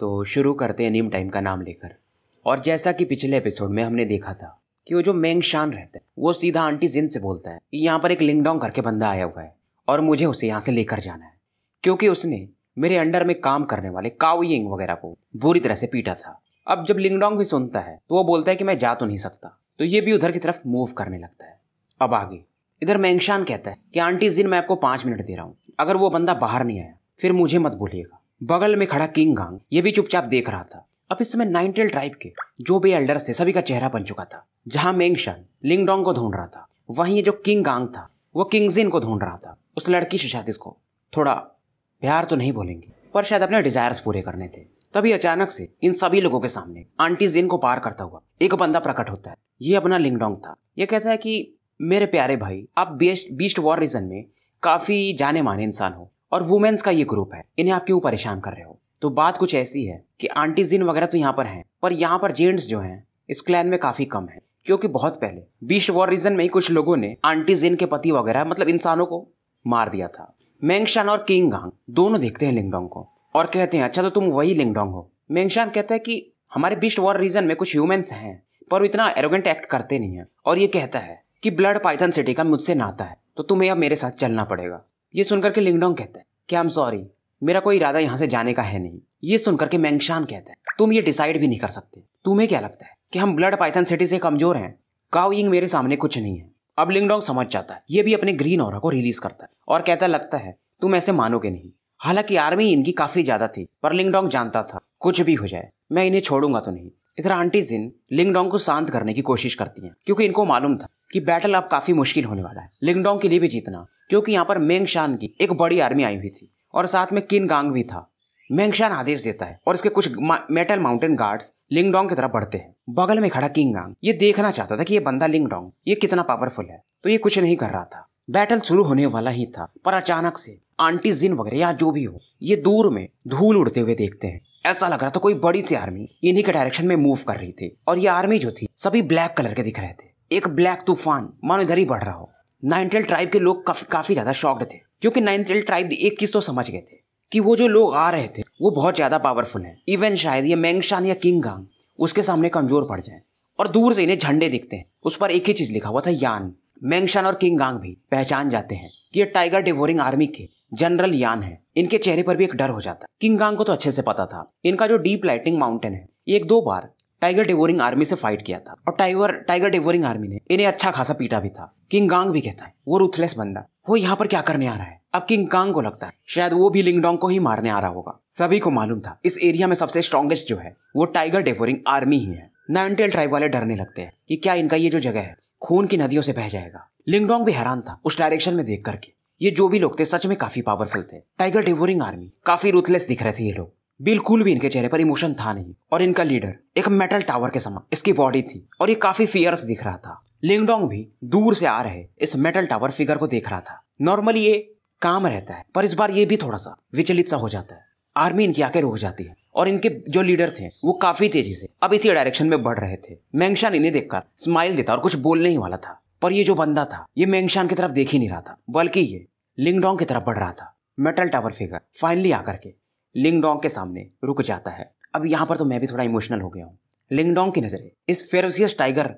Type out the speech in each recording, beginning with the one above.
तो शुरू करते हैं नीम टाइम का नाम लेकर और जैसा कि पिछले एपिसोड में हमने देखा था कि वो जो मेंग शान रहता है वो सीधा आंटी जिन से बोलता है कि यहाँ पर एक लिंगडोंग करके बंदा आया हुआ है और मुझे उसे यहाँ से लेकर जाना है क्योंकि उसने मेरे अंडर में काम करने वाले कावयिंग वगैरह को बुरी तरह से पीटा था अब जब लिंगडोंग भी सुनता है तो वो बोलता है कि मैं जा तो नहीं सकता तो ये भी उधर की तरफ मूव करने लगता है अब आगे इधर मैंगशान कहता है कि आंटी जिन मैं आपको पाँच मिनट दे रहा हूँ अगर वो बंदा बाहर नहीं आया फिर मुझे मत बोलिएगा बगल में खड़ा किंग गांग ये भी चुपचाप देख रहा था अब इस समय नाइनटेल ट्राइब के जो भी एल्डर्स थे सभी का चेहरा बन चुका था जहाँ मेंगशन लिंगडोंग को ढूंढ रहा था वहीं जो किंग गांग था वो किंगजिन को ढूंढ रहा था उस लड़की से शायद इसको थोड़ा प्यार तो नहीं बोलेंगे पर शायद अपने डिजायर्स पूरे करने थे तभी अचानक से इन सभी लोगों के सामने आंटी जिन को पार करता हुआ एक बंदा प्रकट होता है ये अपना लिंगडोंग था ये कहता है कि मेरे प्यारे भाई आप बीस्ट वॉर रीजन में काफी जाने माने इंसान हो और वुमेन्स का ये ग्रुप है इन्हें आप क्यों परेशान कर रहे हो तो बात कुछ ऐसी है कि आंटी जिन वगैरह तो यहाँ पर हैं पर यहाँ पर जेंट्स जो हैं इस क्लैन में काफ़ी कम है क्योंकि बहुत पहले बीस्ट वॉर रीजन में ही कुछ लोगों ने आंटी जिन के पति वगैरह मतलब इंसानों को मार दिया था मैंगशान और किंग गांग दोनों देखते हैं लिंगडोंग को और कहते हैं अच्छा तो तुम वही लिंगडोंग हो मैंगशान कहते हैं कि हमारे बीस्ट वॉर रीजन में कुछ ह्यूमेंस हैं पर वो इतना एरोगेंट एक्ट करते नहीं है और ये कहता है कि ब्लड पाइथन सिटी का मुझसे नाता है तो तुम्हें अब मेरे साथ चलना पड़ेगा ये सुनकर के लिंगडोंग कहता है कि आई एम सॉरी मेरा कोई इरादा यहाँ से जाने का है नहीं ये सुनकर के मैंगशान कहता है तुम ये डिसाइड भी नहीं कर सकते तुम्हें क्या लगता है कि हम ब्लड पाइथन सिटी से कमजोर हैं काउ यिंग मेरे सामने कुछ नहीं है अब लिंगडोंग समझ जाता है ये भी अपने ग्रीन और को रिलीज करता है और कहता लगता है तुम ऐसे मानोगे नहीं हालांकि आर्मी इनकी काफी ज्यादा थी पर लिंगडोंग जानता था कुछ भी हो जाए मैं इन्हें छोड़ूंगा तो नहीं इधर आंटी जिन लिंगडोंग को शांत करने की कोशिश करती हैं क्योंकि इनको मालूम था कि बैटल अब काफ़ी मुश्किल होने वाला है लिंगडोंग के लिए भी जीतना क्योंकि यहाँ पर मेंगशान की एक बड़ी आर्मी आई हुई थी और साथ में किन गांग भी था मेंगशान आदेश देता है और इसके कुछ मेटल माउंटेन गार्ड्स लिंगडोंग की तरफ बढ़ते हैं बगल में खड़ा किंग गांग ये देखना चाहता था कि ये बंदा लिंगडोंग ये कितना पावरफुल है तो ये कुछ नहीं कर रहा था बैटल शुरू होने वाला ही था पर अचानक से आंटी जिन वगैरह या जो भी हो ये दूर में धूल उड़ते हुए देखते हैं ऐसा लग रहा था कोई बड़ी सी आर्मी इन्हीं के डायरेक्शन में मूव कर रही थी और ये आर्मी जो थी सभी ब्लैक कलर के दिख रहे थे एक ब्लैक तूफान मानो इधर ही बढ़ रहा हो नाइनटेल ट्राइब के लोग काफ, काफ़ी ज़्यादा शॉक्ड थे क्योंकि नाइनटेल ट्राइब एक चीज़ तो समझ गए थे कि वो जो लोग आ रहे थे वो बहुत ज़्यादा पावरफुल हैं इवन शायद ये मैंगशान या किंग गांग उसके सामने कमज़ोर पड़ जाए और दूर से इन्हें झंडे दिखते हैं उस पर एक ही चीज़ लिखा हुआ था यान मैंगशान और किंग गांग भी पहचान जाते हैं कि ये टाइगर डिवोरिंग आर्मी के जनरल यान है इनके चेहरे पर भी एक डर हो जाता किंग गांग को तो अच्छे से पता था इनका जो डीप लाइटिंग माउंटेन है एक दो बार टाइगर डेवोरिंग आर्मी से फाइट किया था और टाइगर टाइगर डेवोरिंग आर्मी ने इन्हें अच्छा खासा पीटा भी था किंग गांग भी कहता है वो रूथलेस बंदा वो यहाँ पर क्या करने आ रहा है अब किंग कांग को लगता है शायद वो भी लिंगडोंग को ही मारने आ रहा होगा सभी को मालूम था इस एरिया में सबसे स्ट्रॉन्गेस्ट जो है वो टाइगर डेवोरिंग आर्मी ही है नाइनटेल ट्राइब वाले डरने लगते हैं कि क्या इनका ये जो जगह है खून की नदियों से बह जाएगा लिंगडोंग भी हैरान था उस डायरेक्शन में देख करके ये जो भी लोग थे सच में काफी पावरफुल थे टाइगर डिवोरिंग आर्मी काफी रूथलेस दिख रहे थे ये लोग बिल्कुल भी इनके चेहरे पर इमोशन था नहीं और इनका लीडर एक मेटल टावर के समान इसकी बॉडी थी और ये काफी फियर्स दिख रहा था लिंगडोंग भी दूर से आ रहे इस मेटल टावर फिगर को देख रहा था नॉर्मली ये काम रहता है पर इस बार ये भी थोड़ा सा विचलित सा हो जाता है आर्मी इनकी आके रुक जाती है और इनके जो लीडर थे वो काफी तेजी से अब इसी डायरेक्शन में बढ़ रहे थे मैंगशान इन्हें देखकर स्माइल देता और कुछ बोलने ही वाला था पर ये जो बंदा था ये मैंगशान की तरफ देख ही नहीं रहा था बल्कि ये लिंगडोंग की तरफ बढ़ रहा था मेटल टावर फिगर फाइनली आकर के लिंगडोंग के सामने रुक जाता है अब यहाँ पर तो मैं भी थोड़ा इमोशनल हो गया हूँ लिंगडोंग की नजरें इस फेरोसियस टाइगर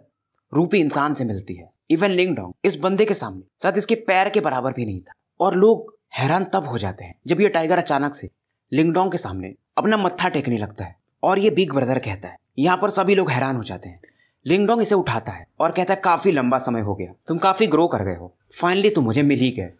रूपी इंसान से मिलती है इवन लिंगडोंग इस बंदे के सामने शायद इसके पैर के बराबर भी नहीं था और लोग हैरान तब हो जाते हैं जब ये टाइगर अचानक से लिंगडोंग के सामने अपना मत्था टेकने लगता है और ये बिग ब्रदर कहता है यहाँ पर सभी लोग हैरान हो जाते हैं लिंगडोंग इसे उठाता है और कहता है काफी लंबा समय हो गया तुम काफी ग्रो कर गए हो फाइनली तुम मुझे मिल ही गए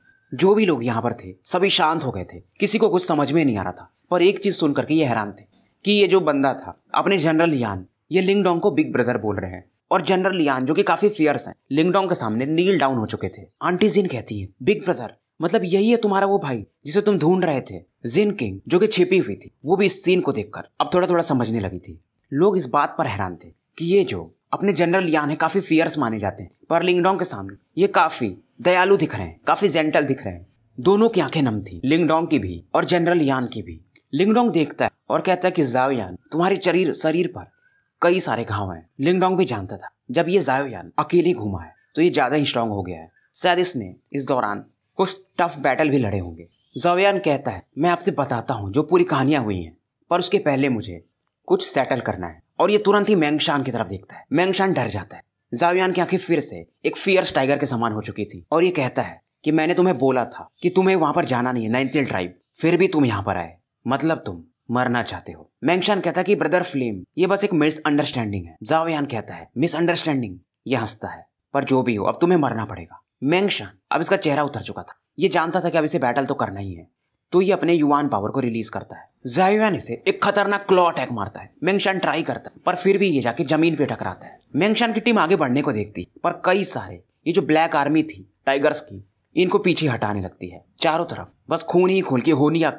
जो भी लोग यहाँ पर थे सभी शांत हो गए थे किसी को कुछ समझ में नहीं आ रहा था पर एक चीज़ सुन करके ये हैरान थे कि ये जो बंदा था अपने जनरल यान ये लिंगडोंग को बिग ब्रदर बोल रहे हैं और जनरल यान जो कि काफ़ी फियर्स हैं लिंगडोंग के सामने नील डाउन हो चुके थे आंटी जिन कहती है बिग ब्रदर मतलब यही है तुम्हारा वो भाई जिसे तुम ढूंढ रहे थे जिन किंग जो कि छिपी हुई थी वो भी इस सीन को देखकर अब थोड़ा थोड़ा समझने लगी थी लोग इस बात पर हैरान थे कि ये जो अपने जनरल यान है काफी फियर्स माने जाते हैं पर लिंगडोंग के सामने ये काफी दयालु दिख रहे हैं काफी जेंटल दिख रहे हैं दोनों की आंखें नम थी लिंगडोंग की भी और जनरल यान की भी लिंगडोंग देखता है और कहता है कि जाओयान तुम्हारे शरीर शरीर पर कई सारे घाव हैं लिंगडोंग भी जानता था जब ये जाओयान अकेले घूमा है तो ये ज़्यादा ही स्ट्रांग हो गया है शायद इसने इस दौरान कुछ टफ बैटल भी लड़े होंगे जाओयान कहता है मैं आपसे बताता हूँ जो पूरी कहानियां हुई हैं पर उसके पहले मुझे कुछ सेटल करना है और ये तुरंत ही मैंगशान की तरफ देखता है मैंगशान डर जाता है जावयान की आंखें फिर से एक फियर्स टाइगर के समान हो चुकी थी और ये कहता है कि मैंने तुम्हें बोला था कि तुम्हें वहां पर जाना नहीं है नाइन्थिल ट्राइब फिर भी तुम यहाँ पर आए मतलब तुम मरना चाहते हो मैंगशान कहता कि ब्रदर फ्लेम ये बस एक मिस अंडरस्टैंडिंग है जावयान कहता है मिस अंडरस्टैंडिंग ये हंसता है पर जो भी हो अब तुम्हें मरना पड़ेगा मैंगशान अब इसका चेहरा उतर चुका था ये जानता था कि अब इसे बैटल तो करना ही है तो ये अपने युवान पावर को रिलीज करता है जायुआन इसे एक खतरनाक क्लॉ अटैक मारता है मेंगशान ट्राई करता है पर फिर भी ये जाके जमीन पे टकराता है मेंगशान की टीम आगे बढ़ने को देखती पर कई सारे ये जो ब्लैक आर्मी थी टाइगर्स की इनको पीछे हटाने लगती है चारों तरफ बस खून ही खोल के होनिया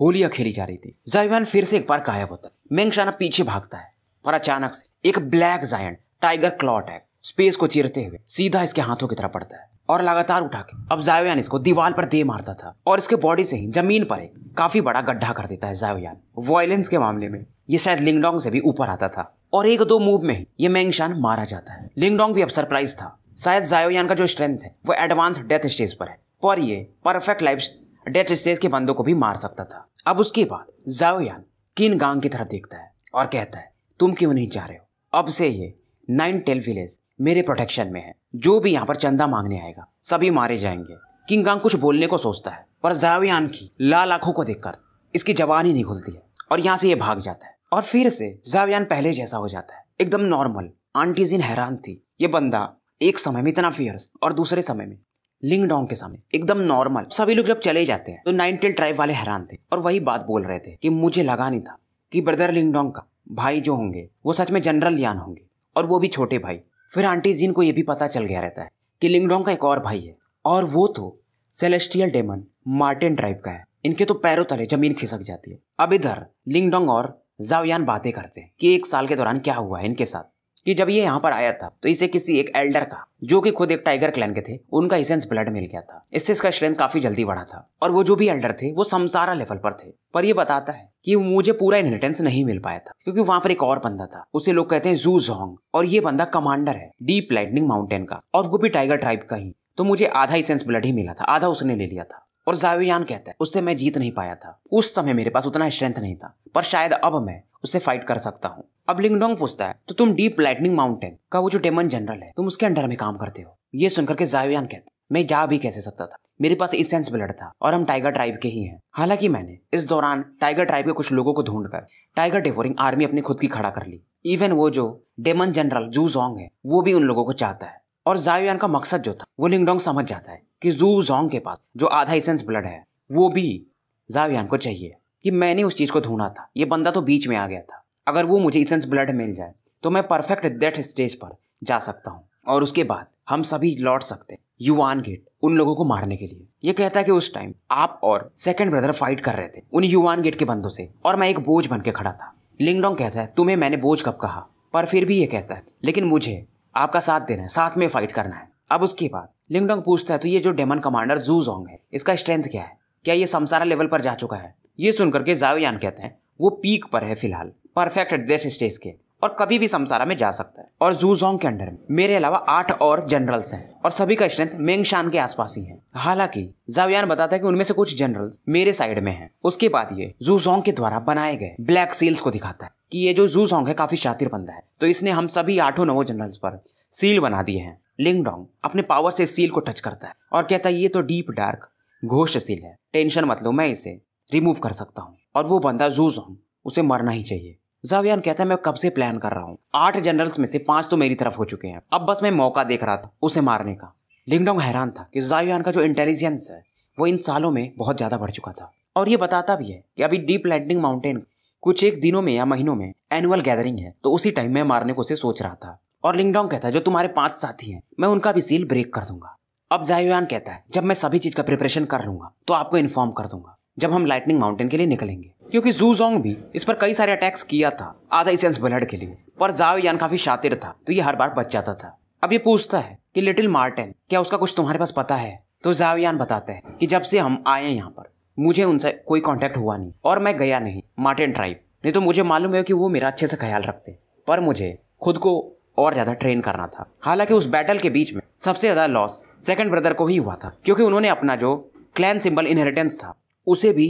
होलियां खेली जा रही थी जायवान फिर से एक बार गायब होता है मेंगशाना पीछे भागता है और अचानक से एक ब्लैक जायंट टाइगर क्लॉ है स्पेस को चीरते हुए सीधा इसके हाथों की तरफ पड़ता है और लगातार उठा के अब जायोयान इसको दीवार पर दे मारता था और इसके बॉडी से ही जमीन पर एक काफी बड़ा गड्ढा कर देता है जायोयान वायलेंस के मामले में ये शायद लिंगडोंग से भी ऊपर आता था और एक दो मूव में ही ये मैंगशान मारा जाता है लिंगडोंग भी अब सरप्राइज था शायद जायोयान का जो स्ट्रेंथ है वो एडवांस डेथ स्टेज पर है पर ये परफेक्ट लाइफ डेथ स्टेज के बंदों को भी मार सकता था अब उसके बाद जाओयान किन गांग की तरफ देखता है और कहता है तुम क्यों नहीं जा रहे हो अब से ये नाइन टेल विलेज मेरे प्रोटेक्शन में है जो भी यहाँ पर चंदा मांगने आएगा सभी मारे जाएंगे किंग गांग कुछ बोलने को सोचता है पर जावयान की लाल आंखों को देखकर इसकी जबान ही नहीं खुलती है और यहाँ से ये भाग जाता है और फिर से जावयान पहले जैसा हो जाता है एकदम नॉर्मल आंटी जिन हैरान थी ये बंदा एक समय में इतना फियर्स और दूसरे समय में लिंगडोंग के सामने एकदम नॉर्मल सभी लोग जब चले जाते हैं तो नाइन टेल ट्राइब वाले हैरान थे और वही बात बोल रहे थे कि मुझे लगा नहीं था कि ब्रदर लिंगडोंग का भाई जो होंगे वो सच में जनरल यान होंगे और वो भी छोटे भाई फिर आंटी जिन को ये भी पता चल गया रहता है कि लिंगडोंग का एक और भाई है और वो तो सेलेस्टियल डेमन मार्टिन ट्राइब का है इनके तो पैरों तले जमीन खिसक जाती है अब इधर लिंगडोंग और जावयान बातें करते हैं कि एक साल के दौरान क्या हुआ है इनके साथ कि जब ये यहाँ पर आया था तो इसे किसी एक एल्डर का जो कि खुद एक टाइगर क्लैन के थे उनका इसेंस ब्लड मिल गया था इससे इसका स्ट्रेंथ काफी जल्दी बढ़ा था और वो जो भी एल्डर थे वो समसारा लेवल पर थे पर ये बताता है कि मुझे पूरा इनहेरिटेंस नहीं मिल पाया था क्योंकि वहां पर एक और बंदा था उसे लोग कहते हैं जू जोंग और ये बंदा कमांडर है डीप लाइटनिंग माउंटेन का और वो भी टाइगर ट्राइब का ही तो मुझे आधा इसेंस ब्लड ही मिला था आधा उसने ले लिया था और जावियान कहता है उससे मैं जीत नहीं पाया था उस समय मेरे पास उतना स्ट्रेंथ नहीं था पर शायद अब मैं उससे फाइट कर सकता हूँ अब लिंगडोंग पूछता है तो तुम डीप लाइटनिंग माउंटेन का वो जो डेमन जनरल है तुम उसके अंडर में काम करते हो ये सुनकर के जायोयान कहते मैं जा भी कैसे सकता था मेरे पास इसेंस ब्लड था और हम टाइगर ट्राइब के ही हैं हालांकि मैंने इस दौरान टाइगर ट्राइब के कुछ लोगों को ढूंढकर टाइगर डिफोरिंग आर्मी अपनी खुद की खड़ा कर ली इवन वो जो डेमन जनरल जू जोंग है वो भी उन लोगों को चाहता है और जायोयान का मकसद जो था वो लिंगडोंग समझ जाता है कि जू जोंग के पास जो आधा इसेंस ब्लड है वो भी जायोयान को चाहिए कि मैंने उस चीज को ढूंढा था ये बंदा तो बीच में आ गया था अगर वो मुझे इसेंस ब्लड मिल जाए तो मैं परफेक्ट डेथ स्टेज पर जा सकता हूँ और उसके बाद हम सभी लौट सकते हैं युवान गेट उन लोगों को मारने के लिए ये कहता है कि उस टाइम आप और सेकंड ब्रदर फाइट कर रहे थे उन युवान गेट के बंदों से और मैं एक बोझ बन के खड़ा था लिंगडोंग कहता है तुम्हें मैंने बोझ कब कहा पर फिर भी ये कहता है लेकिन मुझे आपका साथ देना है साथ में फाइट करना है अब उसके बाद लिंगडोंग पूछता है तो ये जो डेमन कमांडर जोंग है इसका स्ट्रेंथ क्या है क्या ये समसारा लेवल पर जा चुका है ये सुनकर के जावयान कहते हैं वो पीक पर है फिलहाल परफेक्ट एड्रेस स्टेज के और कभी भी समसारा में जा सकता है और जूजोंग के अंडर में मेरे अलावा आठ और जनरल्स हैं और सभी का स्ट्रेंथ शान के आसपास ही है हालांकि जावयान बताता है कि उनमें से कुछ जनरल्स मेरे साइड में हैं उसके बाद ये जूजोंग के द्वारा बनाए गए ब्लैक सील्स को दिखाता है कि ये जो जू है काफी शातिर बंदा है तो इसने हम सभी आठों नवों जनरल्स पर सील बना दिए हैं लिंगडोंग अपने पावर से सील को टच करता है और कहता है ये तो डीप डार्क घोष सील है टेंशन मत लो मैं इसे रिमूव कर सकता हूँ और वो बंदा जू उसे मरना ही चाहिए जावियान कहता है मैं कब से प्लान कर रहा हूँ आठ जनरल्स में से पांच तो मेरी तरफ हो चुके हैं अब बस मैं मौका देख रहा था उसे मारने का लिंगडोंग हैरान था कि जावियान का जो इंटेलिजेंस है वो इन सालों में बहुत ज़्यादा बढ़ चुका था और ये बताता भी है कि अभी डीप लैंडिंग माउंटेन कुछ एक दिनों में या महीनों में एनुअल गैदरिंग है तो उसी टाइम मैं मारने को उसे सोच रहा था और लिंगडोंग कहता है जो तुम्हारे पांच साथी हैं मैं उनका भी सील ब्रेक कर दूंगा अब जायुआन कहता है जब मैं सभी चीज का प्रिपरेशन कर लूंगा तो आपको इन्फॉर्म कर दूंगा जब हम लाइटनिंग माउंटेन के लिए निकलेंगे क्योंकि जू जोंग भी इस पर कई सारे अटैक्स किया था आधा इसेंस ब्लड के लिए पर जाओ यान काफी शातिर था तो ये हर बार बच जाता था अब ये पूछता है कि लिटिल मार्टिन क्या उसका कुछ तुम्हारे पास पता है तो जावयान बताते हैं कि जब से हम आए यहाँ पर मुझे उनसे कोई कांटेक्ट हुआ नहीं और मैं गया नहीं मार्टिन ट्राइब नहीं तो मुझे मालूम है कि वो मेरा अच्छे से ख्याल रखते पर मुझे खुद को और ज़्यादा ट्रेन करना था हालांकि उस बैटल के बीच में सबसे ज़्यादा लॉस सेकंड ब्रदर को ही हुआ था क्योंकि उन्होंने अपना जो क्लैन सिंबल इनहेरिटेंस था उसे भी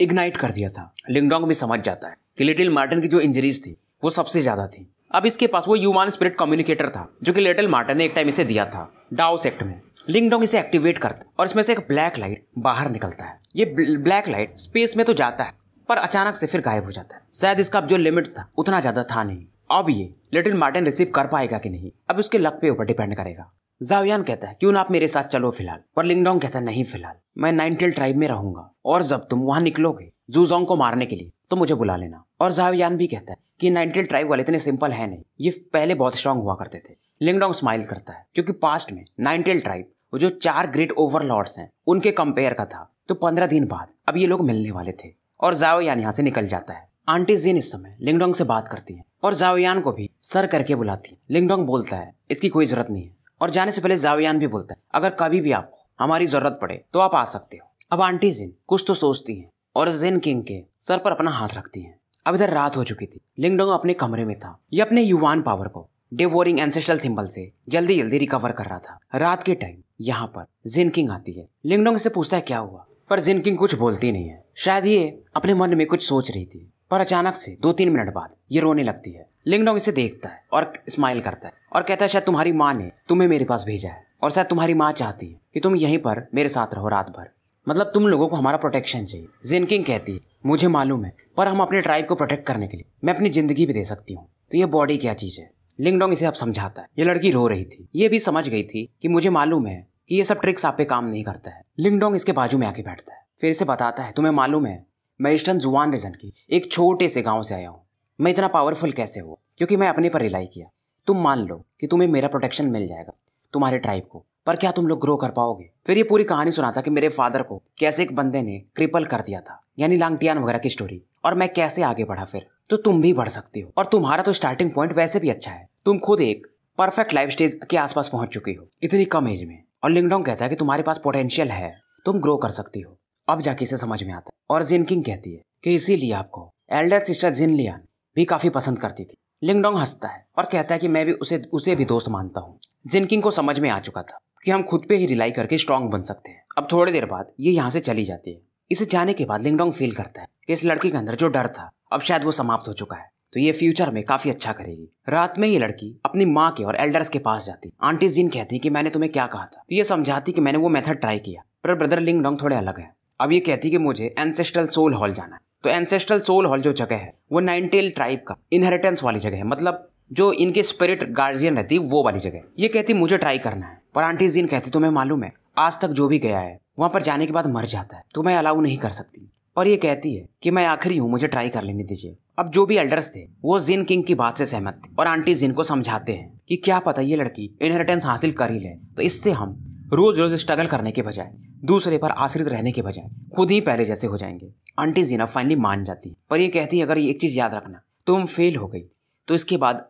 इग्नाइट कर दिया था लिंगडोंग भी समझ जाता है कि लिटिल मार्टिन की जो इंजरीज थी वो सबसे ज्यादा थी अब इसके पास वो ह्यूमन स्पिरिट कम्युनिकेटर था जो कि लिटिल मार्टिन ने एक टाइम इसे दिया था डाओ सेक्ट में लिंगडोंग इसे एक्टिवेट करता है और इसमें से एक ब्लैक लाइट बाहर निकलता है ये ब्लैक लाइट स्पेस में तो जाता है पर अचानक से फिर गायब हो जाता है शायद इसका अब जो लिमिट था उतना ज्यादा था नहीं अब ये लिटिल मार्टिन रिसीव कर पाएगा कि नहीं अब उसके लक पे ऊपर डिपेंड करेगा जावयान कहता है क्यों ना आप मेरे साथ चलो फिलहाल पर लिंगडोंग कहता है नहीं फिलहाल मैं नाइनटेल ट्राइब में रहूंगा और जब तुम वहां निकलोगे जूजोंग को मारने के लिए तो मुझे बुला लेना और जावयान भी कहता है कि नाइनटेल ट्राइब वाले इतने सिंपल है नहीं ये पहले बहुत स्ट्रांग हुआ करते थे लिंगडोंग स्माइल करता है क्योंकि पास्ट में नाइनटेल ट्राइब जो चार ग्रेट ओवरलॉर्ड्स हैं उनके कंपेयर का था तो पंद्रह दिन बाद अब ये लोग मिलने वाले थे और जावयान यहाँ से निकल जाता है आंटी जिन इस समय लिंगडोंग से बात करती है और जावयान को भी सर करके बुलाती है लिंगडोंग बोलता है इसकी कोई जरूरत नहीं है और जाने से पहले जावियान भी बोलता है अगर कभी भी आपको हमारी जरूरत पड़े तो आप आ सकते हो अब आंटी जिन कुछ तो सोचती हैं और जिन किंग के सर पर अपना हाथ रखती हैं अब इधर रात हो चुकी थी लिंगडोंग अपने कमरे में था ये अपने युवान पावर को डेवोरिंग एंसेस्ट्रल सिंबल से जल्दी जल्दी रिकवर कर रहा था रात के टाइम यहाँ पर जिनकिंग आती है लिंगडोंग से पूछता है क्या हुआ पर जिनकिंग कुछ बोलती नहीं है शायद ये अपने मन में कुछ सोच रही थी पर अचानक से दो तीन मिनट बाद ये रोने लगती है लिंगडोंग इसे देखता है और स्माइल करता है और कहता है शायद तुम्हारी माँ ने तुम्हें मेरे पास भेजा है और शायद तुम्हारी माँ चाहती है कि तुम यहीं पर मेरे साथ रहो रात भर मतलब तुम लोगों को हमारा प्रोटेक्शन चाहिए जिनकिंग कहती है मुझे मालूम है पर हम अपने ट्राइब को प्रोटेक्ट करने के लिए मैं अपनी जिंदगी भी दे सकती हूँ तो ये बॉडी क्या चीज़ है लिंगडोंग इसे अब समझाता है ये लड़की रो रही थी ये भी समझ गई थी कि मुझे मालूम है कि ये सब ट्रिक्स आप पे काम नहीं करता है लिंगडोंग इसके बाजू में आके बैठता है फिर इसे बताता है तुम्हें मालूम है मैं ईस्टर्न जुआन रीजन की एक छोटे से गाँव से आया हूँ मैं इतना पावरफुल कैसे हुआ क्योंकि मैं अपने पर रिलाई किया तुम मान लो कि तुम्हें मेरा प्रोटेक्शन मिल जाएगा तुम्हारे ट्राइब को पर क्या तुम लोग ग्रो कर पाओगे फिर ये पूरी कहानी था कि मेरे फादर को कैसे एक बंदे ने क्रिपल कर दिया था यानी लांगटियान वगैरह की स्टोरी और मैं कैसे आगे बढ़ा फिर तो तुम भी बढ़ सकती हो और तुम्हारा तो स्टार्टिंग पॉइंट वैसे भी अच्छा है तुम खुद एक परफेक्ट लाइफ स्टेज के आसपास पहुंच चुकी हो इतनी कम एज में और लिंगडोंग कहता है कि तुम्हारे पास पोटेंशियल है तुम ग्रो कर सकती हो अब जाके इसे समझ में आता है और जिनकिंग कहती है कि इसीलिए आपको एल्डर सिस्टर जिन लियान भी काफी पसंद करती थी लिंगडोंग हंसता है और कहता है कि मैं भी उसे उसे भी दोस्त मानता हूँ जिनकिंग को समझ में आ चुका था कि हम खुद पे ही रिलाई करके स्ट्रांग बन सकते हैं अब थोड़ी देर बाद ये यहाँ से चली जाती है इसे जाने के बाद लिंगडोंग फील करता है कि इस लड़की के अंदर जो डर था अब शायद वो समाप्त हो चुका है तो ये फ्यूचर में काफी अच्छा करेगी रात में ये लड़की अपनी माँ के और एल्डर्स के पास जाती आंटी जिन कहती कि मैंने तुम्हें क्या कहा था तो ये समझाती कि मैंने वो मेथड ट्राई किया पर ब्रदर लिंगडोंग थोड़े अलग है अब ये कहती कि मुझे एंसेस्ट्रल सोल हॉल जाना है तो एंसेस्ट्रल सोल हॉल जो जगह है वो नाइनटेल ट्राइब का इनहेरिटेंस वाली जगह है मतलब जो इनके स्पिरिट गार्जियन रहती वो वाली जगह ये कहती मुझे ट्राई करना है पर आंटी जीन कहती तुम्हें मालूम है आज तक जो भी गया है वहां पर जाने के बाद मर जाता है तो मैं अलाउ नहीं कर सकती पर ये कहती है कि मैं आखिरी हूँ मुझे ट्राई कर लेने दीजिए अब जो भी एल्डर्स थे वो जिन किंग की बात से सहमत थे और आंटी जिन को समझाते हैं कि क्या पता ये लड़की इनहेरिटेंस हासिल कर ही ले तो इससे हम रोज रोज स्ट्रगल करने के बजाय दूसरे पर आश्रित रहने के बजाय खुद ही पहले जैसे हो जाएंगे आंटी जीना फाइनली मान जाती पर ये कहती है अगर ये एक चीज़ याद रखना तुम फेल हो गई तो इसके बाद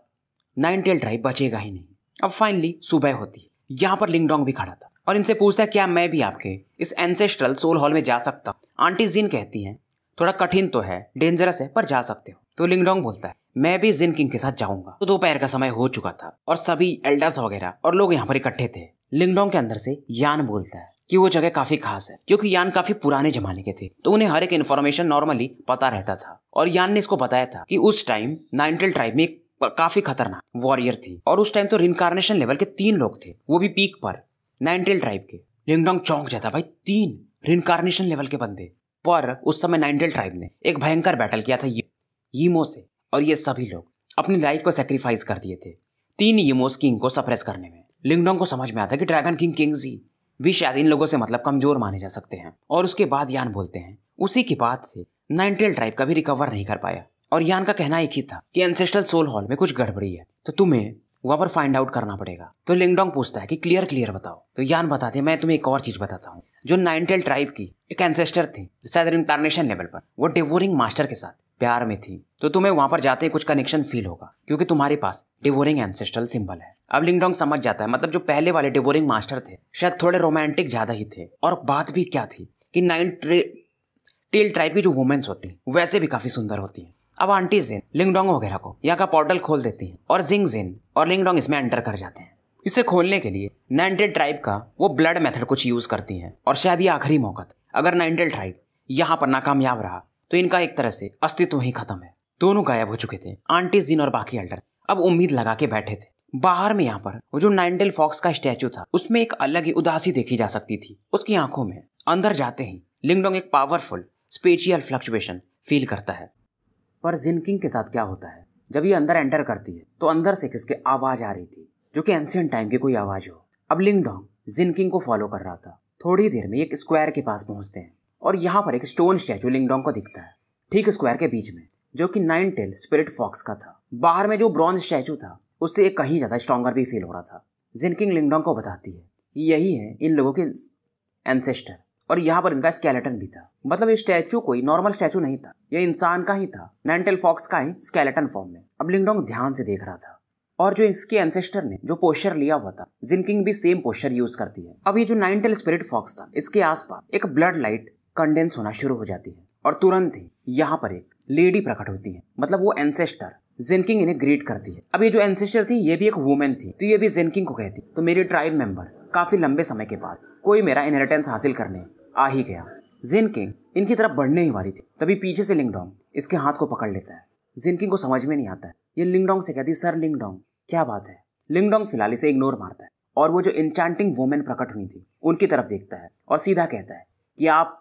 नाइन टेल ड्राइव बचेगा ही नहीं अब फाइनली सुबह होती है यहाँ पर लिंगडोंग भी खड़ा था और इनसे पूछता है क्या मैं भी आपके इस एंसेस्ट्रल सोल हॉल में जा सकता हूँ आंटी जिन कहती है थोड़ा कठिन तो है डेंजरस है पर जा सकते हो तो लिंगडोंग बोलता है मैं भी जिन किंग के साथ जाऊंगा तो दोपहर का समय हो चुका था और सभी एल्डर्स वगैरह और लोग यहाँ पर इकट्ठे थे लिंगडोंग के अंदर से यान बोलता है कि वो जगह काफी खास है क्योंकि यान काफी पुराने जमाने के थे तो उन्हें हर एक इन्फॉर्मेशन नॉर्मली पता रहता था और यान ने इसको बताया था कि उस टाइम नाइनटल ट्राइब में एक काफी खतरनाक वॉरियर थी और उस टाइम तो रिनकारनेशन लेवल के तीन लोग थे वो भी पीक पर नाइनटेल ट्राइब के लिंगडोंग चौंक जाता भाई तीन रिनकारनेशन लेवल के बंदे पर उस समय नाइनटेल ट्राइब ने एक भयंकर बैटल किया था यीमो से और ये सभी लोग अपनी लाइफ को सेक्रीफाइस कर दिए थे तीन यीमोस किंग को सप्रेस करने में लिंगडोंग को समझ में आता है कि ड्रैगन किंग ही भी शायद इन लोगों से मतलब कमजोर माने जा सकते हैं और उसके बाद यान बोलते हैं उसी के बाद से नाइनटेल ट्राइब का भी रिकवर नहीं कर पाया और यान का कहना एक ही था कि एंसेस्ट्रल सोल हॉल में कुछ गड़बड़ी है तो तुम्हें वहां पर फाइंड आउट करना पड़ेगा तो लिंगडोंग पूछता है कि क्लियर क्लियर बताओ तो यान बताते मैं तुम्हें एक और चीज बताता हूँ जो नाइनटेल ट्राइब की एक एंसेस्टर थी इंटरनेशनल लेवल पर वो डेवोरिंग मास्टर के साथ प्यार में थी तो तुम्हें वहां पर जाते ही कुछ कनेक्शन फील होगा क्योंकि तुम्हारे पास डिवोरिंग एंसेस्ट्रल सिंबल है अब लिंगडोंग समझ जाता है मतलब जो पहले वाले डिवोरिंग मास्टर थे शायद थोड़े रोमांटिक ज्यादा ही थे और बात भी क्या थी कि नाइन टेल ट्राइब की जो वुमेन्स होती हैं वैसे भी काफी सुंदर होती हैं अब आंटी जिन लिंगडोंग वगैरह को यहाँ का पोर्टल खोल देती हैं और जिंग जिन और लिंगडोंग इसमें एंटर कर जाते हैं इसे खोलने के लिए नाइनटेल ट्राइब का वो ब्लड मेथड कुछ यूज करती हैं और शायद ये आखिरी मौका था अगर नाइनटेल ट्राइब यहाँ पर नाकामयाब रहा तो इनका एक तरह से अस्तित्व ही खत्म है दोनों गायब हो चुके थे आंटी जिन और बाकी अल्डर अब उम्मीद लगा के बैठे थे बाहर में यहाँ पर वो जो नाइनडेल फॉक्स का स्टैचू था उसमें एक अलग ही उदासी देखी जा सकती थी उसकी आंखों में अंदर जाते ही लिंगडोंग एक पावरफुल स्पेशियल फ्लक्चुएशन फील करता है पर जिनकिंग के साथ क्या होता है जब ये अंदर एंटर करती है तो अंदर से किसके आवाज आ रही थी जो कि एंशियंट टाइम की कोई आवाज हो अब लिंगडोंग जिनकिंग को फॉलो कर रहा था थोड़ी देर में एक स्क्वायर के पास पहुंचते हैं और यहाँ पर एक स्टोन स्टैचू लिंगडोंग को दिखता है ठीक स्क्वायर के बीच में जो कि नाइन टेल स्पिरिट फॉक्स का था बाहर में जो ब्रॉन्ज स्टैचू था उससे एक कहीं ज़्यादा स्ट्रॉन्गर भी फील हो रहा था जिनकिंग लिंगडोंग को बताती है कि यही है इन लोगों के एनसेस्टर और यहाँ पर इनका स्केलेटन भी था मतलब ये स्टैचू कोई नॉर्मल स्टैचू नहीं था यह इंसान का ही था नाइनटेल फॉक्स का ही स्केलेटन फॉर्म में अब लिंगडोंग ध्यान से देख रहा था और जो इसके एंसेस्टर ने जो पोस्टर लिया हुआ था जिनकिंग भी सेम पोस्टर यूज करती है अब ये जो नाइनटेल स्पिरिट फॉक्स था इसके आसपास एक ब्लड लाइट कंडेंस होना शुरू हो जाती है और तुरंत ही यहाँ पर एक लेडी प्रकट होती है मतलब वो एंसेस्टर जेनकिंग इन्हें ग्रीट करती है अब ये जो एंसेस्टर थी ये भी एक वुमेन थी तो ये भी जेनकिंग को कहती तो मेरी ट्राइब मेंबर काफी लंबे समय के बाद कोई मेरा इनहेरिटेंस हासिल करने आ ही गया जिनकिंग इनकी तरफ बढ़ने ही वाली थी तभी पीछे से लिंगडोंग इसके हाथ को पकड़ लेता है जिनकिंग को समझ में नहीं आता है ये लिंगडोंग से कहती सर लिंगडोंग क्या बात है लिंगडोंग फिलहाल इसे इग्नोर मारता है और वो जो इंचांटिंग वुमेन प्रकट हुई थी उनकी तरफ देखता है और सीधा कहता है कि आप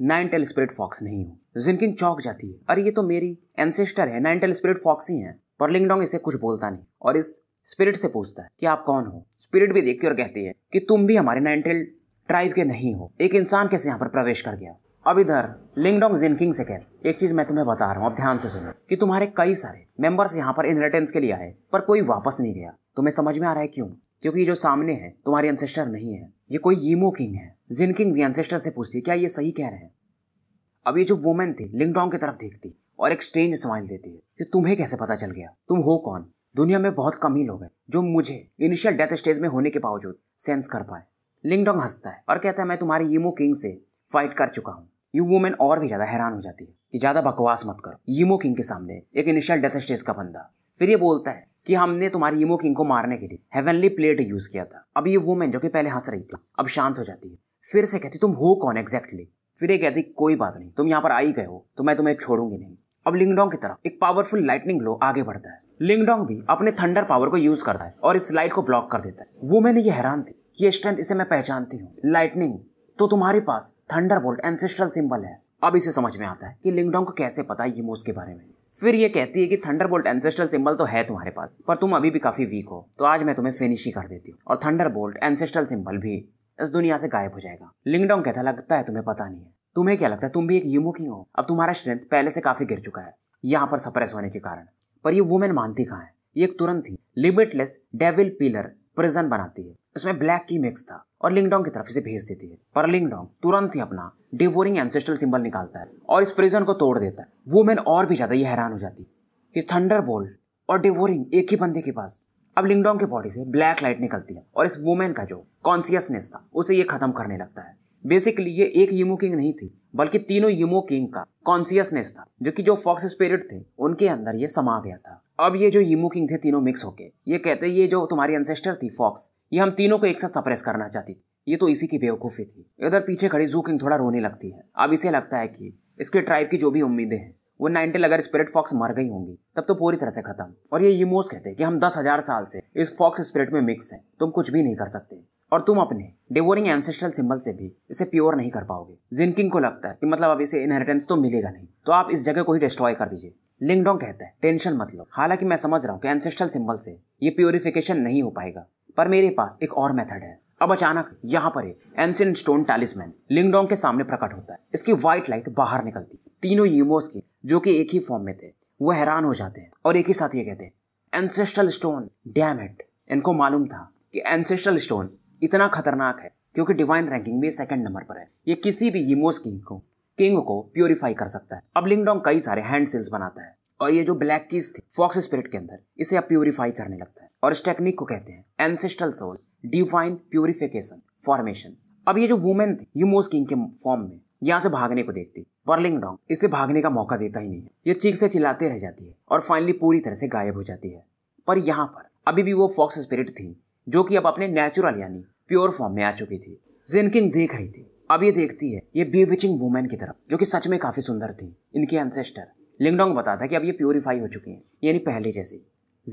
नाइन टेल स्पिरिट फॉक्स नहीं हूँ जिनकिन चौक जाती है अरे ये तो मेरी एनसेस्टर है नाइन टेल स्पिरिट फॉक्स ही है पर लिंगडोंग इसे कुछ बोलता नहीं और इस स्पिरिट से पूछता है कि आप कौन हो स्पिरिट भी देखती और कहती है कि तुम भी हमारे नाइन टेल ट्राइब के नहीं हो एक इंसान कैसे यहाँ पर प्रवेश कर गया अब इधर लिंगडोंग जिनकिंग से कह एक चीज मैं तुम्हें बता रहा हूँ अब ध्यान से सुनो कि तुम्हारे कई सारे मेंबर्स यहाँ पर इनहेरिटेंस के लिए आए पर कोई वापस नहीं गया तुम्हें समझ में आ रहा है क्यों क्योंकि जो सामने है तुम्हारी एंसेस्टर नहीं है ये कोई यीमो किंग है जिनकिंग एंसेस्टर से पूछती है क्या ये सही कह रहे हैं अब ये जो वुमेन थी लिंगडोंग की तरफ देखती और एक स्ट्रेंज स्माइल देती है कि तुम्हें कैसे पता चल गया तुम हो कौन दुनिया में बहुत कम ही लोग हैं जो मुझे इनिशियल डेथ स्टेज में होने के बावजूद सेंस कर पाए लिंगडोंग हंसता है और कहता है मैं तुम्हारे यीमो किंग से फाइट कर चुका हूँ ये वुमेन और भी ज्यादा हैरान हो जाती है कि ज्यादा बकवास मत करो यीमो किंग के सामने एक इनिशियल डेथ स्टेज का बंदा फिर ये बोलता है कि हमने तुम्हारी यीमो किंग को मारने के लिए हेवनली प्लेट यूज किया था अब ये वुमेन जो कि पहले हंस रही थी अब शांत हो जाती है फिर से कहती तुम हो कौन एग्जैक्टली फिर ये कहती कोई बात नहीं तुम यहाँ पर आ ही गए हो तो मैं तुम्हें छोड़ूंगी नहीं अब लिंगडोंग की तरफ एक पावरफुल लाइटनिंग ग्लो आगे बढ़ता है लिंगडोंग भी अपने थंडर पावर को यूज करता है और इस लाइट को ब्लॉक कर देता है वो मैंने ये हैरान थी कि ये स्ट्रेंथ इसे मैं पहचानती हूँ लाइटनिंग तो तुम्हारे पास थंडर बोल्ट एंसेस्ट्रल सिंबल है अब इसे समझ में आता है कि लिंगडोंग को कैसे पता है यूमोस के बारे में फिर ये कहती है कि थंडर बोल्ट एंसेस्ट्रल सिंबल तो है तुम्हारे पास पर तुम अभी भी काफी वीक हो तो आज मैं तुम्हें फिनिश ही कर देती हूँ और थंडर बोल्ट एंसेस्ट्रल सिंबल भी इस दुनिया से गायब हो जाएगा लिंगडोंग कहता लगता है तुम्हें पता नहीं है तुम्हें क्या लगता है तुम भी एक यूमो हो अब तुम्हारा स्ट्रेंथ पहले से काफी गिर चुका है यहाँ पर सप्रेस होने के कारण पर ये वुमेन मानती कहाँ है ये एक तुरंत ही लिमिटलेस डेविल पिलर प्रिजन बनाती है इसमें ब्लैक की मिक्स था और लिंगडोंग की तरफ से भेज देती है पर लिंगडोंग तुरंत ही अपना डिवोरिंग एंसेस्ट्रल सिंबल निकालता है और इस प्रिजन को तोड़ देता है वुमेन और भी ज्यादा ये हैरान हो जाती कि थंडर बोल्ट और डिवोरिंग एक ही बंदे के पास अब लिंगडोंग के बॉडी से ब्लैक लाइट निकलती है और इस वुमेन का जो कॉन्सियसनेस था उसे ये खत्म करने लगता है बेसिकली ये एक यूमो किंग नहीं थी बल्कि तीनों यूमो किंग का कॉन्सियसनेस था जो कि जो फॉक्स स्पिरिट थे उनके अंदर ये समा गया था अब ये जो यूमो किंग थे तीनों मिक्स होके ये कहते ये जो तुम्हारी एंसेस्टर थी फॉक्स ये हम तीनों को एक साथ सप्रेस करना चाहती थी ये तो इसी की बेवकूफ़ी थी इधर पीछे खड़ी जू किंग थोड़ा रोने लगती है अब इसे लगता है कि इसके ट्राइब की जो भी उम्मीदें हैं वो नाइनटेल अगर स्पिरिट फॉक्स मर गई होंगी तब तो पूरी तरह से खत्म और ये यूमोस कहते हैं कि हम दस हजार साल से इस फॉक्स स्पिरिट में मिक्स हैं तुम कुछ भी नहीं कर सकते और तुम अपने डिवोरिंग एंसेस्ट्रल सिंबल से भी इसे प्योर नहीं कर पाओगे जिनकिंग को लगता है कि मतलब अब इसे इनहेरिटेंस तो मिलेगा नहीं तो आप इस जगह को ही डिस्ट्रॉय कर दीजिए लिंगडोंग कहते हैं टेंशन मतलब हालांकि मैं समझ रहा हूँ कि एंसेस्ट्रल सिंबल से ये प्योरिफिकेशन नहीं हो पाएगा पर मेरे पास एक और मेथड है अब अचानक यहाँ पर एक स्टोन टालिसमैन लिंगडोंग के सामने प्रकट होता है इसकी व्हाइट लाइट बाहर निकलती तीनों यूमोस की जो कि एक ही फॉर्म में थे वह हैरान हो जाते हैं और एक ही साथ ये कहते हैं एंसेस्ट्रल स्टोन डैम इट इनको मालूम था कि एंसेस्ट्रल स्टोन इतना खतरनाक है क्योंकि डिवाइन रैंकिंग में सेकंड नंबर पर है ये किसी भी हिमोस किंग को किंग को प्योरीफाई कर सकता है अब लिंगडोंग कई सारे हैंड सेल्स बनाता है और ये जो ब्लैक कीज थी फॉक्स स्पिरिट के अंदर इसे अब प्योरीफाई करने लगता है और इस टेक्निक को कहते हैं ancestral soul divine purification formation अब ये जो वुमेन थी यूमोस किंग के फॉर्म में यहाँ से भागने को देखती वर्लिंग डॉन्ग इसे भागने का मौका देता ही नहीं है ये चीख से चिल्लाते रह जाती है और फाइनली पूरी तरह से गायब हो जाती है पर यहाँ पर अभी भी वो फॉक्स स्पिरिट थी जो कि अब अपने नेचुरल यानी प्योर फॉर्म में आ चुकी थी जिनकिंग देख रही थी अब ये देखती है ये बीविचिंग वुमेन की तरफ जो कि सच में काफी सुंदर थी इनके एंसेस्टर लिंगडोंग बताता कि अब ये प्योरीफाई हो चुकी हैं यानी पहले जैसी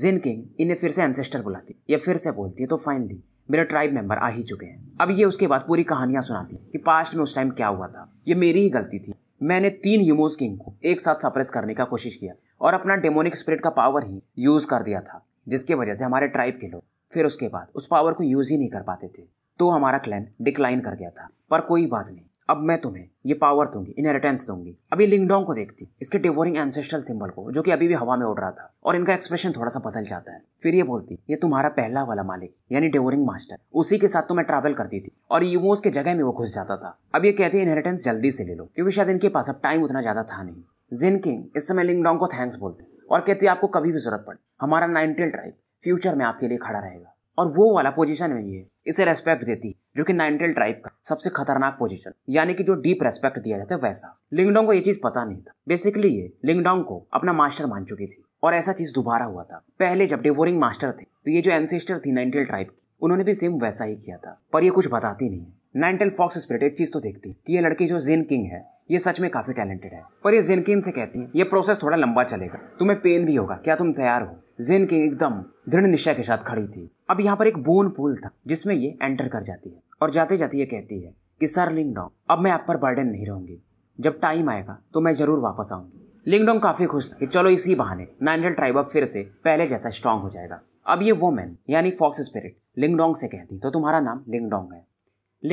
जिन किंग इन्हें फिर से एंसेस्टर बुलाती है या फिर से बोलती है तो फाइनली मेरा ट्राइब मेंबर आ ही चुके हैं अब ये उसके बाद पूरी कहानियां सुनाती है कि पास्ट में उस टाइम क्या हुआ था ये मेरी ही गलती थी मैंने तीन ह्यूमोज किंग को एक साथ सप्रेस करने का कोशिश किया और अपना डेमोनिक स्प्रिट का पावर ही यूज कर दिया था जिसके वजह से हमारे ट्राइब के लोग फिर उसके बाद उस पावर को यूज ही नहीं कर पाते थे तो हमारा क्लैन डिक्लाइन कर गया था पर कोई बात नहीं अब मैं तुम्हें ये पावर दूंगी इनहेरिटेंस दूंगी अभी लिंगडोंग को देखती इसके डिवोरिंग एंसेस्ट्रल सिंबल को जो कि अभी भी हवा में उड़ रहा था और इनका एक्सप्रेशन थोड़ा सा बदल जाता है फिर ये बोलती ये तुम्हारा पहला वाला मालिक यानी डिवोरिंग मास्टर उसी के साथ तो मैं ट्रैवल करती थी और यूमोस के जगह में वो घुस जाता था अब ये कहती है इनहेरिटेंस जल्दी से ले लो क्योंकि शायद इनके पास अब टाइम उतना ज्यादा था नहीं जिन किंग इस समय लिंगडोंग को थैंक्स बोलते और कहती है आपको कभी भी जरूरत पड़े हमारा नाइनटेल ट्राइब फ्यूचर में आपके लिए खड़ा रहेगा और वो वाला पोजीशन में ही है इसे रेस्पेक्ट देती है जो कि नाइनटेल ट्राइब का सबसे खतरनाक पोजीशन यानी कि जो डीप रेस्पेक्ट दिया जाता है वैसा लिंगडोंग को ये चीज पता नहीं था बेसिकली ये लिंगडोंग को अपना मास्टर मान चुकी थी और ऐसा चीज दोबारा हुआ था पहले जब डिवोरिंग मास्टर थे तो ये जो एनसेस्टर थी नाइनटेल ट्राइब की उन्होंने भी सेम वैसा ही किया था पर ये कुछ बताती नहीं है नाइनटेल फॉक्स स्प्रिट एक चीज तो देखती कि ये लड़की जो जेन किंग है ये सच में काफी टैलेंटेड है पर ये जेन किंग से कहती है ये प्रोसेस थोड़ा लंबा चलेगा तुम्हें पेन भी होगा क्या तुम तैयार हो जेन के एकदम दृढ़ निश्चय के साथ खड़ी थी अब यहाँ पर एक बोन पुल था जिसमें ये एंटर कर जाती है और जाते जाते ये कहती है कि सर लिंगडोंग अब मैं आप पर बर्डन नहीं रहूंगी जब टाइम आएगा तो मैं जरूर वापस आऊंगी लिंगडोंग काफी खुश था कि चलो इसी बहाने नाइनल ट्राइब अब फिर से पहले जैसा स्ट्रांग हो जाएगा अब ये वोमेन यानी फॉक्स स्पिरिट लिंगडोंग से कहती तो तुम्हारा नाम लिंगडोंग है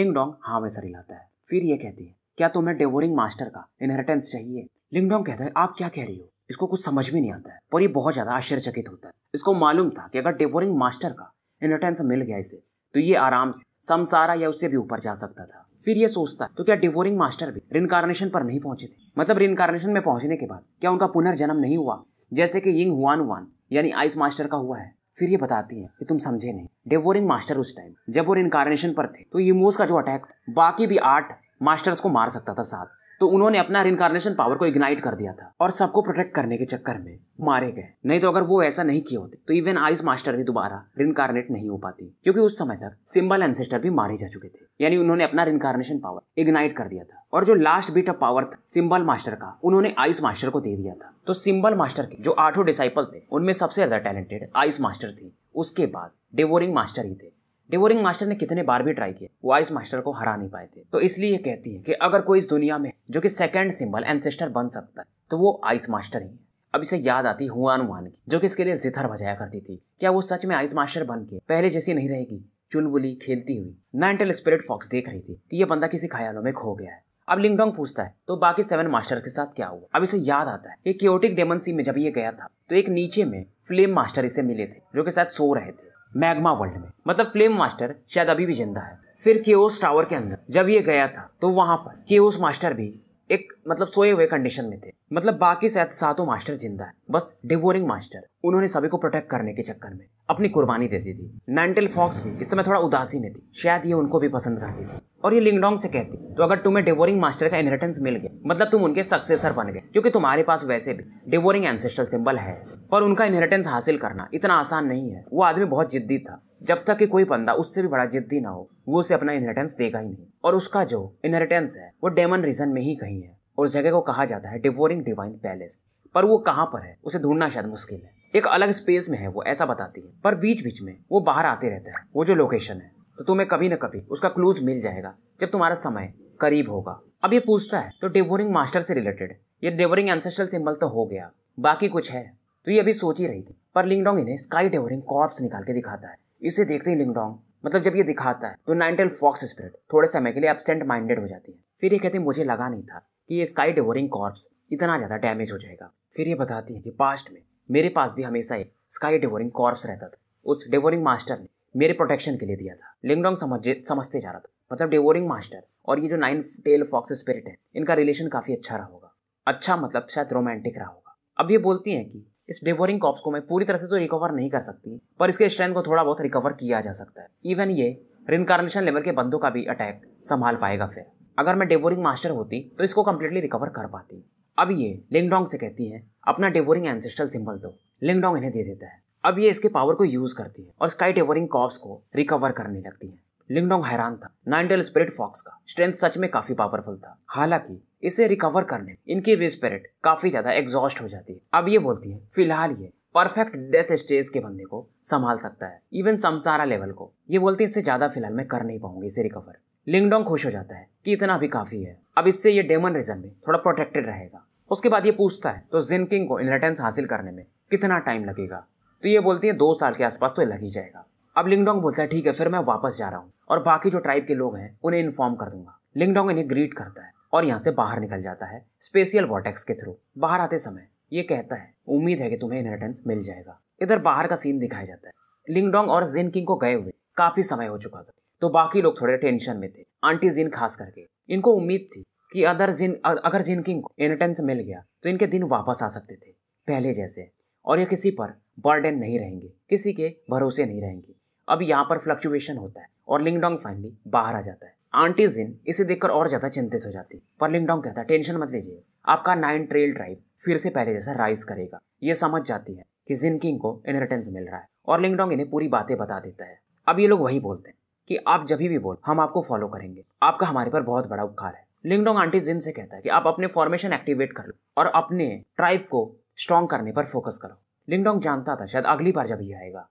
लिंगडोंग हाँ में सर हिलाता है फिर ये कहती है क्या तुम्हें डेवोरिंग मास्टर का इनहेरिटेंस चाहिए लिंगडोंग कहता है आप क्या कह रही हो इसको कुछ समझ में नहीं आता है पर ये बहुत ज़्यादा आश्चर्यचकित होता है इसको मालूम था कि अगर डिवोरिंग मास्टर का इनटेंस मिल गया इसे तो ये आराम से समसारा या उससे भी ऊपर जा सकता था फिर ये सोचता तो क्या डिवोरिंग मास्टर भी रिनकारनेशन पर नहीं पहुंचे थे मतलब रिनकारनेशन में पहुंचने के बाद क्या उनका पुनर्जन्म नहीं हुआ जैसे कि यिंग हुआन वान यानी आइस मास्टर का हुआ है फिर ये बताती है कि तुम समझे नहीं डिवोरिंग मास्टर उस टाइम जब वो रिनकारनेशन पर थे तो यूमोस का जो अटैक था बाकी भी आठ मास्टर्स को मार सकता था साथ तो उन्होंने अपना रिनकारनेशन पावर को इग्नाइट कर दिया था और सबको प्रोटेक्ट करने के चक्कर में मारे गए नहीं तो अगर वो ऐसा नहीं किए होते तो इवन आइस मास्टर भी दोबारा रिनकारनेट नहीं हो पाती क्योंकि उस समय तक सिंबल एंसेस्टर भी मारे जा चुके थे यानी उन्होंने अपना रिनकारनेशन पावर इग्नाइट कर दिया था और जो लास्ट बीट ऑफ पावर था सिंबल मास्टर का उन्होंने आइस मास्टर को दे दिया था तो सिंबल मास्टर के जो आठों डिसाइपल थे उनमें सबसे ज्यादा टैलेंटेड आइस मास्टर थी उसके बाद डेवोरिंग मास्टर ही थे डिवोरिंग मास्टर ने कितने बार भी ट्राई किया वो आइस मास्टर को हरा नहीं पाए थे तो इसलिए कहती है कि अगर कोई इस दुनिया में जो कि सेकेंड सिंबल एनसेस्टर बन सकता है तो वो आइस मास्टर ही है अब इसे याद आती हुआन वुहान की जो कि इसके लिए जिथर बजाया करती थी क्या वो सच में आइस मास्टर बन के पहले जैसी नहीं रहेगी चुनबुली खेलती हुई मेंटल स्पिरिट फॉक्स देख रही थी कि ये बंदा किसी ख्यालों में खो गया है अब लिंगडोंग पूछता है तो बाकी सेवन मास्टर के साथ क्या हुआ अब इसे याद आता है कि क्योटिक में जब ये गया था तो एक नीचे में फ्लेम मास्टर इसे मिले थे जो कि शायद सो रहे थे मैग्मा वर्ल्ड में मतलब फ्लेम मास्टर शायद अभी भी जिंदा है फिर केओस टावर के अंदर जब ये गया था तो वहां पर केओस मास्टर भी एक मतलब सोए हुए कंडीशन में थे मतलब बाकी शायद सातों मास्टर जिंदा है बस डिवोरिंग मास्टर उन्होंने सभी को प्रोटेक्ट करने के चक्कर में अपनी कुर्बानी देती थी मेंटल फॉक्स भी इस समय थोड़ा उदासी में थी शायद ये उनको भी पसंद करती थी और ये लिंगडोंग से कहती तो अगर तुम्हें डिवोरिंग मास्टर का इनहेरिटेंस मिल गया मतलब तुम उनके सक्सेसर बन गए क्योंकि तुम्हारे पास वैसे भी डिवोरिंग एंसेस्ट्रल सिंबल है पर उनका इनहेरिटेंस हासिल करना इतना आसान नहीं है वो आदमी बहुत जिद्दी था जब तक कि कोई बंदा उससे भी बड़ा जिद्दी ना हो वो उसे अपना इनहेरिटेंस देगा ही नहीं और उसका जो इनहेरिटेंस है वो डेमन रीजन में ही कहीं है और जगह को कहा जाता है डिवोरिंग डिवाइन पैलेस पर वो कहाँ पर है उसे ढूंढना शायद मुश्किल है एक अलग स्पेस में है वो ऐसा बताती है पर बीच बीच में वो बाहर आते रहता है वो जो लोकेशन है तो तुम्हें कभी ना कभी उसका क्लूज मिल जाएगा जब तुम्हारा समय करीब होगा अब ये पूछता है तो डिवोरिंग मास्टर से रिलेटेड ये डिवोरिंग एंसेस्ट्रल सिंबल तो हो गया बाकी कुछ है तो ये अभी सोच ही रही थी पर लिंगडोंग इन्हें स्काई डेवरिंग कॉर्प्स निकाल के दिखाता है इसे देखते ही लिंगडोंग मतलब जब ये दिखाता है तो नाइनटेल फॉक्स स्पिरिट थोड़े समय के लिए एबसेंट माइंडेड हो जाती है फिर ये कहते मुझे लगा नहीं था कि ये स्काई डेवरिंग कॉर्प्स इतना ज़्यादा डैमेज हो जाएगा फिर ये बताती है कि पास्ट में मेरे पास भी हमेशा एक स्काई डेवरिंग कॉर्प्स रहता था उस डिवोरिंग मास्टर ने मेरे प्रोटेक्शन के लिए दिया था लिंगडोंग समझ समझते जा रहा था मतलब डेवोरिंग मास्टर और ये जो नाइन टेल फॉक्स स्पिरिट है इनका रिलेशन काफ़ी अच्छा रहा होगा अच्छा मतलब शायद रोमांटिक रहा होगा अब ये बोलती हैं कि इस डिवोरिंग कॉप्स को मैं पूरी तरह से तो रिकवर नहीं कर सकती पर इसके स्ट्रेंथ को थोड़ा बहुत रिकवर किया जा सकता है इवन ये रिनकारनेशन लेवल के बंदों का भी अटैक संभाल पाएगा फिर अगर मैं डिवोरिंग मास्टर होती तो इसको कम्प्लीटली रिकवर कर पाती अब ये लिंगडोंग से कहती है अपना डिवोरिंग एंसेस्ट्रल सिंबल दो लिंगडोंग इन्हें दे देता है अब ये इसके पावर को यूज करती है और स्काई डेवोरिंग कॉप्स को रिकवर करने लगती है लिंगडोंग हैरान था नाइनटेल स्पिरिट फॉक्स का स्ट्रेंथ सच में काफी पावरफुल था हालांकि इसे रिकवर करने इनकी वे स्पिरिट काफी ज्यादा एग्जॉस्ट हो जाती है अब ये बोलती है फिलहाल ये परफेक्ट डेथ स्टेज के बंदे को संभाल सकता है इवन समसारा लेवल को ये बोलती है इससे ज्यादा फिलहाल मैं कर नहीं पाऊंगी इसे रिकवर लिंगडोंग खुश हो जाता है कि इतना भी काफी है अब इससे ये डेमन रीजन में थोड़ा प्रोटेक्टेड रहेगा उसके बाद ये पूछता है तो जिनकिंग को इनहेरिटेंस हासिल करने में कितना टाइम लगेगा तो ये बोलती है दो साल के आसपास तो लग ही जाएगा अब लिंगडोंग बोलता है ठीक है फिर मैं वापस जा रहा हूँ और बाकी जो ट्राइब के लोग हैं उन्हें इन्फॉर्म कर दूंगा लिंगडोंग इन्हें ग्रीट करता है और यहाँ से बाहर निकल जाता है स्पेशियल वॉटेक्स के थ्रू बाहर आते समय ये कहता है उम्मीद है कि तुम्हें इनहेरिटेंस मिल जाएगा इधर बाहर का सीन दिखाया जाता है लिंगडोंग और जिन किंग को गए हुए काफी समय हो चुका था तो बाकी लोग थोड़े टेंशन में थे आंटी जिन खास करके इनको उम्मीद थी कि अदर जिन अगर जिन किंग को इनहेरिटेंस मिल गया तो इनके दिन वापस आ सकते थे पहले जैसे और ये किसी पर बर्डन नहीं रहेंगे किसी के भरोसे नहीं रहेंगे अब यहाँ पर फ्लक्चुएशन होता है और लिंगडोंग फाइनली बाहर आ जाता है आंटी जिन इसे देखकर और ज्यादा चिंतित हो जाती पर लिंगडोंग कहता है टेंशन मत लीजिए आपका नाइन ट्रेल ड्राइव फिर से पहले जैसा राइज करेगा ये समझ जाती है कि जिन किंग को इनहेरिटेंस मिल रहा है और लिंगडोंग इन्हें पूरी बातें बता देता है अब ये लोग वही बोलते हैं कि आप जब भी बोल हम आपको फॉलो करेंगे आपका हमारे पर बहुत बड़ा उपकार है लिंगडोंग आंटी जिन से कहता है कि आप अपने फॉर्मेशन एक्टिवेट कर लो और अपने ट्राइब को स्ट्रॉन्ग करने पर फोकस करो लिंगडोंग जानता था शायद अगली बार जब ये आएगा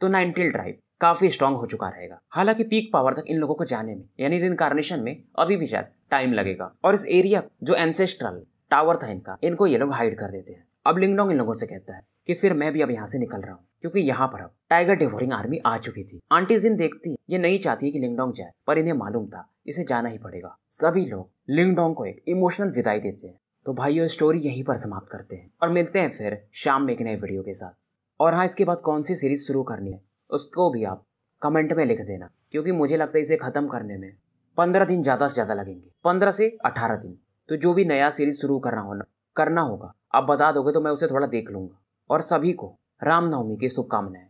तो नाइनटील ट्राइब काफी स्ट्रांग हो चुका रहेगा हालांकि पीक पावर तक इन लोगों को जाने में यानी रिनकारनेशन में अभी भी शायद टाइम लगेगा और इस एरिया जो एंसेस्ट्रल टावर था इनका इनको ये लोग हाइड कर देते हैं अब लिंगडोंग इन लोगों से कहता है कि फिर मैं भी अब यहाँ से निकल रहा हूँ क्योंकि यहाँ पर अब टाइगर डिवोरिंग आर्मी आ चुकी थी आंटी जिन देखती ये नहीं चाहती कि लिंगडोंग जाए पर इन्हें मालूम था इसे जाना ही पड़ेगा सभी लोग लिंगडोंग को एक इमोशनल विदाई देते हैं तो भाइयों स्टोरी यहीं पर समाप्त करते हैं और मिलते हैं फिर शाम में एक नए वीडियो के साथ और हाँ इसके बाद कौन सी सीरीज शुरू करनी है उसको भी आप कमेंट में लिख देना क्योंकि मुझे लगता है इसे ख़त्म करने में पंद्रह दिन ज़्यादा से ज़्यादा लगेंगे पंद्रह से अठारह दिन तो जो भी नया सीरीज शुरू करना होना करना होगा आप बता दोगे तो मैं उसे थोड़ा देख लूँगा और सभी को रामनवमी की शुभकामनाएं